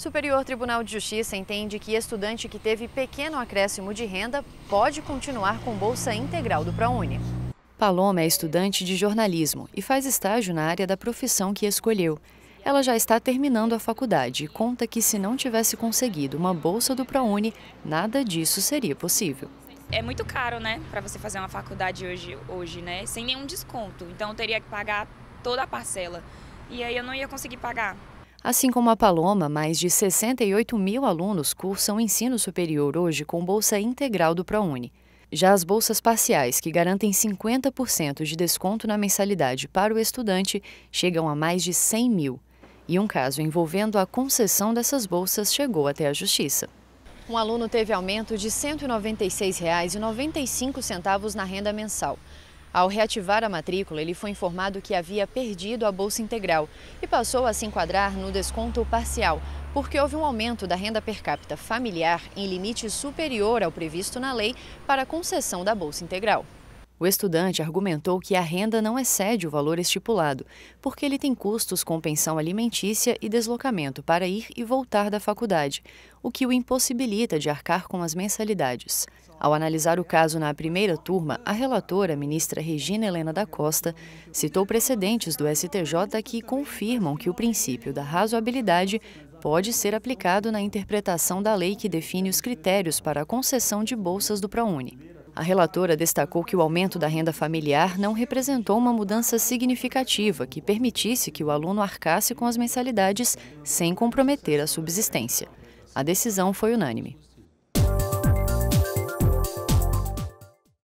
Superior Tribunal de Justiça entende que estudante que teve pequeno acréscimo de renda pode continuar com bolsa integral do ProUni. Paloma é estudante de jornalismo e faz estágio na área da profissão que escolheu. Ela já está terminando a faculdade e conta que se não tivesse conseguido uma bolsa do ProUni, nada disso seria possível. É muito caro, né, para você fazer uma faculdade hoje, hoje, né, sem nenhum desconto. Então eu teria que pagar toda a parcela. E aí eu não ia conseguir pagar. Assim como a Paloma, mais de 68 mil alunos cursam ensino superior hoje com bolsa integral do ProUni. Já as bolsas parciais, que garantem 50% de desconto na mensalidade para o estudante, chegam a mais de 100 mil. E um caso envolvendo a concessão dessas bolsas chegou até a Justiça. Um aluno teve aumento de R$ 196,95 na renda mensal. Ao reativar a matrícula, ele foi informado que havia perdido a bolsa integral e passou a se enquadrar no desconto parcial, porque houve um aumento da renda per capita familiar em limite superior ao previsto na lei para concessão da bolsa integral. O estudante argumentou que a renda não excede o valor estipulado, porque ele tem custos com pensão alimentícia e deslocamento para ir e voltar da faculdade, o que o impossibilita de arcar com as mensalidades. Ao analisar o caso na primeira turma, a relatora, ministra Regina Helena da Costa, citou precedentes do STJ que confirmam que o princípio da razoabilidade pode ser aplicado na interpretação da lei que define os critérios para a concessão de bolsas do ProUni. A relatora destacou que o aumento da renda familiar não representou uma mudança significativa que permitisse que o aluno arcasse com as mensalidades sem comprometer a subsistência. A decisão foi unânime.